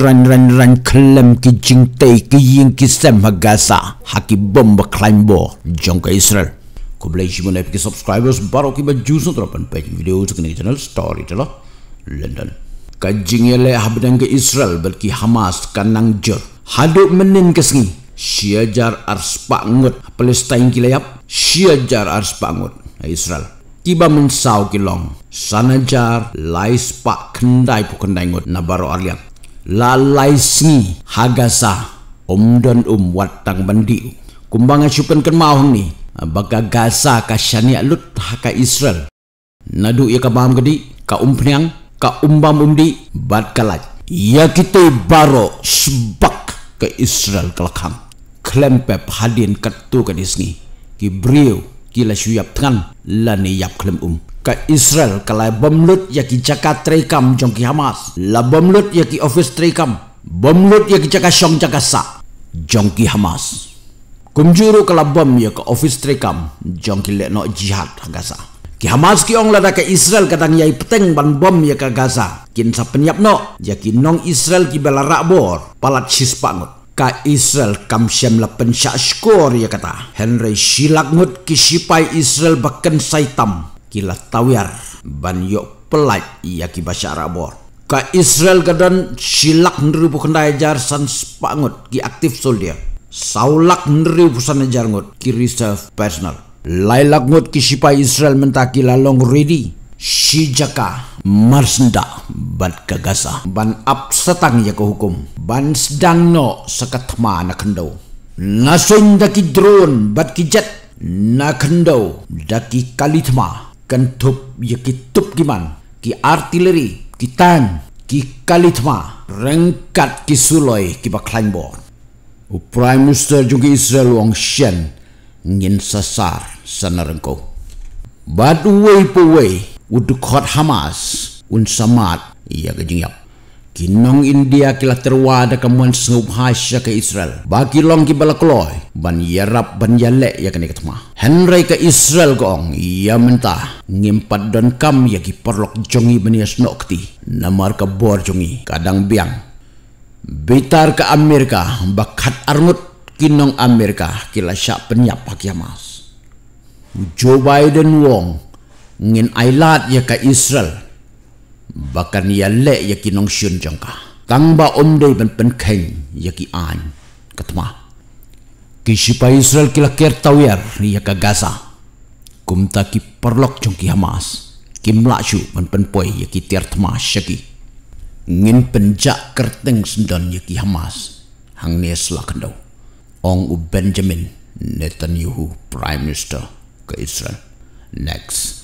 ran ran ran kelam ki jing tei ki yin ki sem ha gasa ha ki bom ba klaim bo jong ka israel ko blai shi mona ki subscribers baro ki ba ju so tro pan pe video ju kni channel story telo lah. london ka jing ye le ha bdan ke israel bal ki hamas kanang jor hado menin ke sngi shia jar ar spa ngot palestine ki le yap shia jar ar spa ngot eh, israel Tiba mensau kilong, sana jar, lais pak kendai pu kendai ngot, nabaro arliang lalai sengi hagasa om dan um watang bandi kumbang asyukan ken mahung ni baga gasa ka syania lut haka israel nadu ia ya ka baham gedi ka um penyang ka umbam umdi bat kalaj ia ya kita baro sebak ke israel kelakang klempep hadin ketu ke disengi kibriu kila syuyap tengan lani yap klem um ka Israel ka la bomlut ya ki chaka trekam jong ki Hamas la bomlut ya ki office trekam bomlut ya ki chaka shong chaka sa jong ki Hamas kumjuru ka la bom ya ka office trekam jong ki le no jihad ha Gaza ki Hamas ki ong la da ka Israel ka tang yai peteng ban bom ya ka Gaza kin sa penyap no ya ki nong Israel ki bala rabor palat shispangot ka Israel kam syam la pensyak skor ya kata Henry silak ngut ki sipai Israel bakken saitam kila tawiar ban yo pelat iya ki basyara bor ka israel kadan silak ndri bu kendai jar san spangut ki aktif sol dia saulak ndri bu san jar ngut ki reserve personal lailak ngut ki sipai israel menta ki long ready si jaka marsenda bat kagasa ban ap setang ya ke hukum ban sedang no seketma nak kendau nasun daki drone bat ki jet nak kendau daki kalitma kan thup ye ya ki tup ki man ki artillery ki tan ki kalitma rengkat ki suloi ki ba klang bo u prime minister juga israel wong shen ngin sasar sanarengko but way po way would hamas un samat ia ya kejing yap kinong India kila terwa da kamuan sengup hasya ke Israel. Baki long ki balakloy, ban yarap ban yale ya kani ketma. Henry ke Israel goong, ia mentah. Ngimpat don kam ya ki perlok jongi benias nokti. Namar ke bor jongi, kadang biang. Bitar ke Amerika, bakat armut kinong Amerika kila syak penyap pakia mas. Joe Biden wong, ngin ailat ya ke Israel bakan ya lek ya ki nong shun jong ka tang ba om de ban pen kheng ya ki an katma ki sipa israel ki la ker taw yar ya ka gaza kum ta ki perlok jong ki hamas ki mla shu ban pen poi ya ki tiar tma shaki ngin penjak kerteng sendon ya ki hamas hang ne sla kando ong u benjamin netanyahu prime minister ke israel next